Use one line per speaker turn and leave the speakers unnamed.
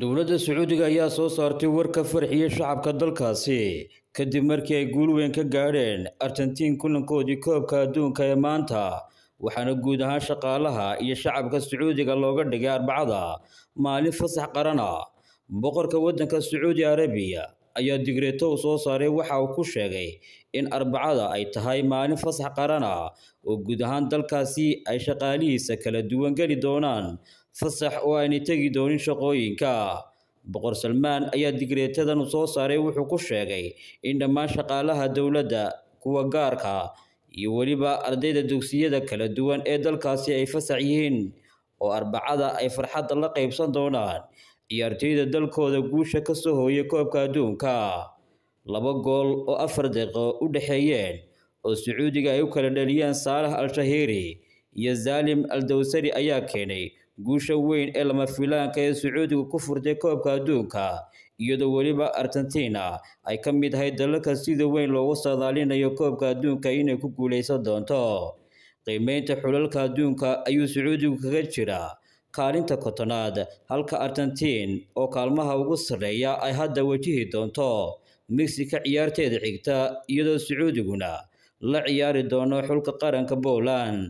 dowladda sacuudiga ayaa soo saartay war ka farxiya shacabka dalkaasi kadib markii ay guul weyn ka gaadheen argentiin kulankoodii koobka adduunka ee maanta waxaana guud ahaan shaqaalaha iyo shacabka sacuudiga looga dhigay arbacada maalin fasax qarana boqorka waddanka sacuudi arabiya ayaa digretow soo saaray waxa uu ku sheegay in arbacada ay tahay maalin fasax qaran ah oo guud ahaan dalkaasi ay shaqaalihiisa kala duwan geli doonaan fasax oo aynay tegi doonin shaqooyinka boqor salmaan ayaa digreetadan soo saaray wuxuu ku sheegay in dhammaan shaqaalaha dowladda kuwa gaarka iyo weliba ardayda dugsiyada kala duwan ee dalkaasi ay fasax yihiin oo arbacada ay farxadda la qaybsan doonaan ciyaartoyda dalkooda guusha ka soo hooyay koobka adduunka laba gool oo afar deeqo u dhexeeyeen oo sacuudiga ay u kala dhaliyeen saalax al-shahiiri iyo zaalim al-dawsari ayaa keenay guusha weyn ee lama filaanka ee sacuudiga ku furtay koobka adduunka iyadoo weliba argentina ay ka mid ahay dalalka sida weyn loogu saadaalinayo koobka adduunka inay ku guulaysan doonto qiimeynta xulalka adduunka ayuu sacuudigu kaga jiraa kaalinta kotonaad halka argentiin oo kaalmaha ugu sarreeya ay hadda wajihi doonto mexika ciyaarteeda xigta iyadoo sacuudiguna la ciyaari doono xulka qaranka Poland